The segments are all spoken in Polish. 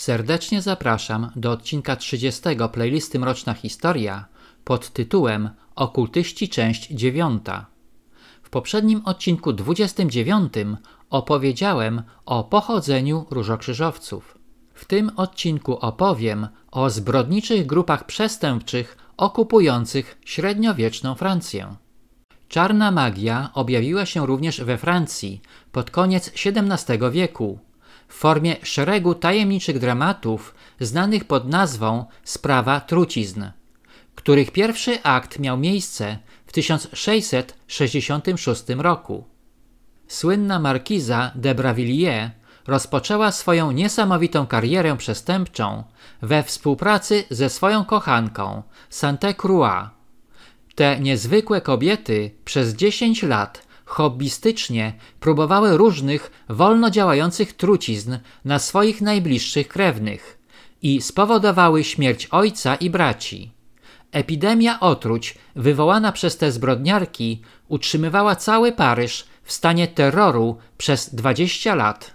Serdecznie zapraszam do odcinka 30 playlisty Mroczna Historia pod tytułem Okultyści część 9. W poprzednim odcinku 29 opowiedziałem o pochodzeniu różokrzyżowców. W tym odcinku opowiem o zbrodniczych grupach przestępczych okupujących średniowieczną Francję. Czarna magia objawiła się również we Francji pod koniec XVII wieku w formie szeregu tajemniczych dramatów znanych pod nazwą Sprawa Trucizn, których pierwszy akt miał miejsce w 1666 roku. Słynna markiza de Bravilliers rozpoczęła swoją niesamowitą karierę przestępczą we współpracy ze swoją kochanką Sante Croix. Te niezwykłe kobiety przez 10 lat hobbystycznie próbowały różnych wolno działających trucizn na swoich najbliższych krewnych i spowodowały śmierć ojca i braci. Epidemia otruć wywołana przez te zbrodniarki utrzymywała cały Paryż w stanie terroru przez 20 lat.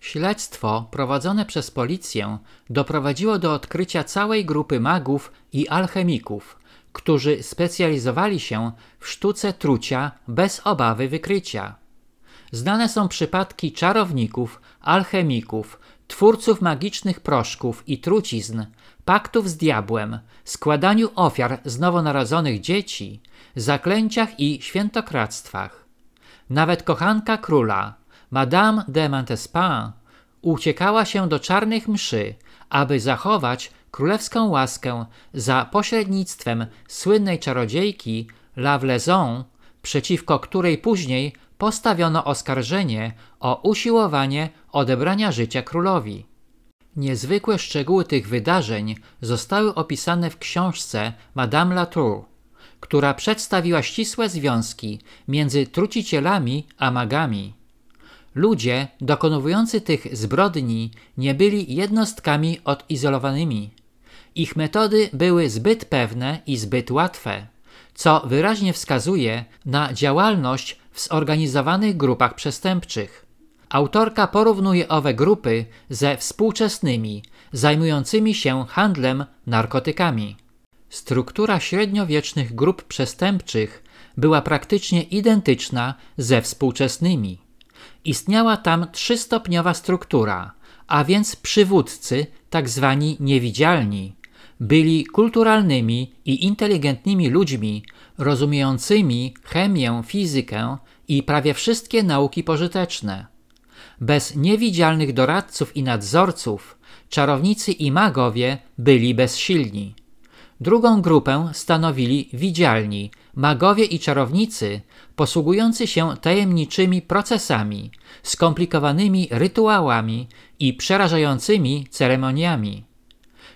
Śledztwo prowadzone przez policję doprowadziło do odkrycia całej grupy magów i alchemików, którzy specjalizowali się w sztuce trucia bez obawy wykrycia. Znane są przypadki czarowników, alchemików, twórców magicznych proszków i trucizn, paktów z diabłem, składaniu ofiar z nowonarodzonych dzieci, zaklęciach i świętokradztwach. Nawet kochanka króla, Madame de Montespan, uciekała się do czarnych mszy, aby zachować królewską łaskę za pośrednictwem słynnej czarodziejki Lavlezon, przeciwko której później postawiono oskarżenie o usiłowanie odebrania życia królowi. Niezwykłe szczegóły tych wydarzeń zostały opisane w książce Madame Latour, która przedstawiła ścisłe związki między trucicielami a magami. Ludzie dokonujący tych zbrodni nie byli jednostkami odizolowanymi. Ich metody były zbyt pewne i zbyt łatwe, co wyraźnie wskazuje na działalność w zorganizowanych grupach przestępczych. Autorka porównuje owe grupy ze współczesnymi, zajmującymi się handlem narkotykami. Struktura średniowiecznych grup przestępczych była praktycznie identyczna ze współczesnymi. Istniała tam trzystopniowa struktura, a więc przywódcy, tak zwani niewidzialni, byli kulturalnymi i inteligentnymi ludźmi, rozumiejącymi chemię, fizykę i prawie wszystkie nauki pożyteczne. Bez niewidzialnych doradców i nadzorców, czarownicy i magowie byli bezsilni. Drugą grupę stanowili widzialni, magowie i czarownicy, posługujący się tajemniczymi procesami, skomplikowanymi rytuałami i przerażającymi ceremoniami.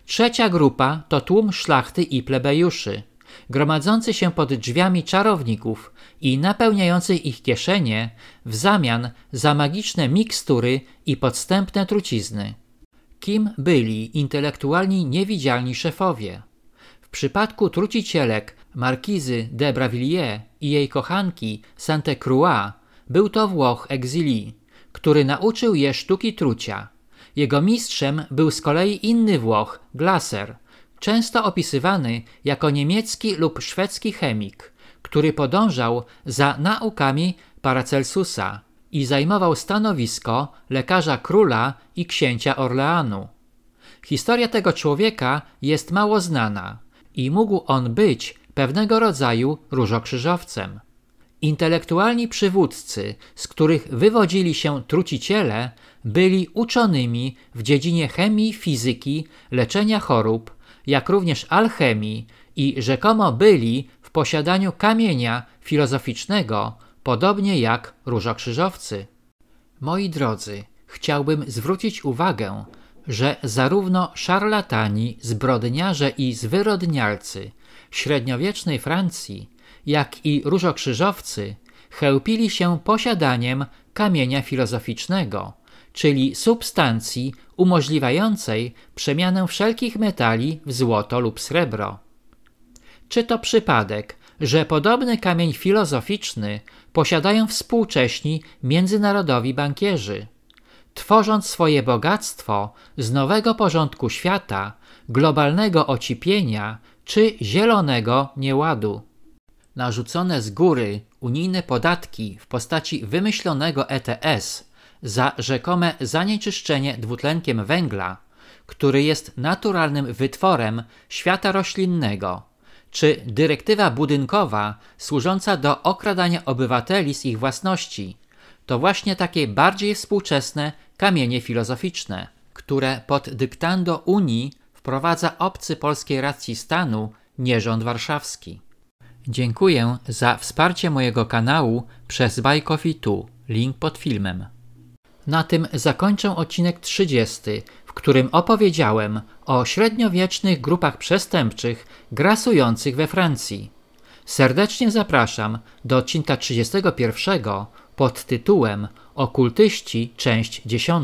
Trzecia grupa to tłum szlachty i plebejuszy, gromadzący się pod drzwiami czarowników i napełniający ich kieszenie w zamian za magiczne mikstury i podstępne trucizny. Kim byli intelektualni niewidzialni szefowie? W przypadku trucicielek markizy de Bravilliers i jej kochanki Sante Croix był to Włoch Exili, który nauczył je sztuki trucia – jego mistrzem był z kolei inny Włoch, Glaser, często opisywany jako niemiecki lub szwedzki chemik, który podążał za naukami Paracelsusa i zajmował stanowisko lekarza króla i księcia Orleanu. Historia tego człowieka jest mało znana i mógł on być pewnego rodzaju różokrzyżowcem. Intelektualni przywódcy, z których wywodzili się truciciele, byli uczonymi w dziedzinie chemii, fizyki, leczenia chorób, jak również alchemii i rzekomo byli w posiadaniu kamienia filozoficznego, podobnie jak różokrzyżowcy. Moi drodzy, chciałbym zwrócić uwagę, że zarówno szarlatani, zbrodniarze i zwyrodnialcy średniowiecznej Francji, jak i różokrzyżowcy, chełpili się posiadaniem kamienia filozoficznego, czyli substancji umożliwiającej przemianę wszelkich metali w złoto lub srebro. Czy to przypadek, że podobny kamień filozoficzny posiadają współcześni międzynarodowi bankierzy? Tworząc swoje bogactwo z nowego porządku świata, globalnego ocipienia czy zielonego nieładu narzucone z góry unijne podatki w postaci wymyślonego ETS za rzekome zanieczyszczenie dwutlenkiem węgla, który jest naturalnym wytworem świata roślinnego, czy dyrektywa budynkowa służąca do okradania obywateli z ich własności, to właśnie takie bardziej współczesne kamienie filozoficzne, które pod dyktando Unii wprowadza obcy polskiej racji stanu nierząd warszawski. Dziękuję za wsparcie mojego kanału przez Buy Tu, link pod filmem. Na tym zakończę odcinek 30, w którym opowiedziałem o średniowiecznych grupach przestępczych grasujących we Francji. Serdecznie zapraszam do odcinka 31 pod tytułem Okultyści, część 10.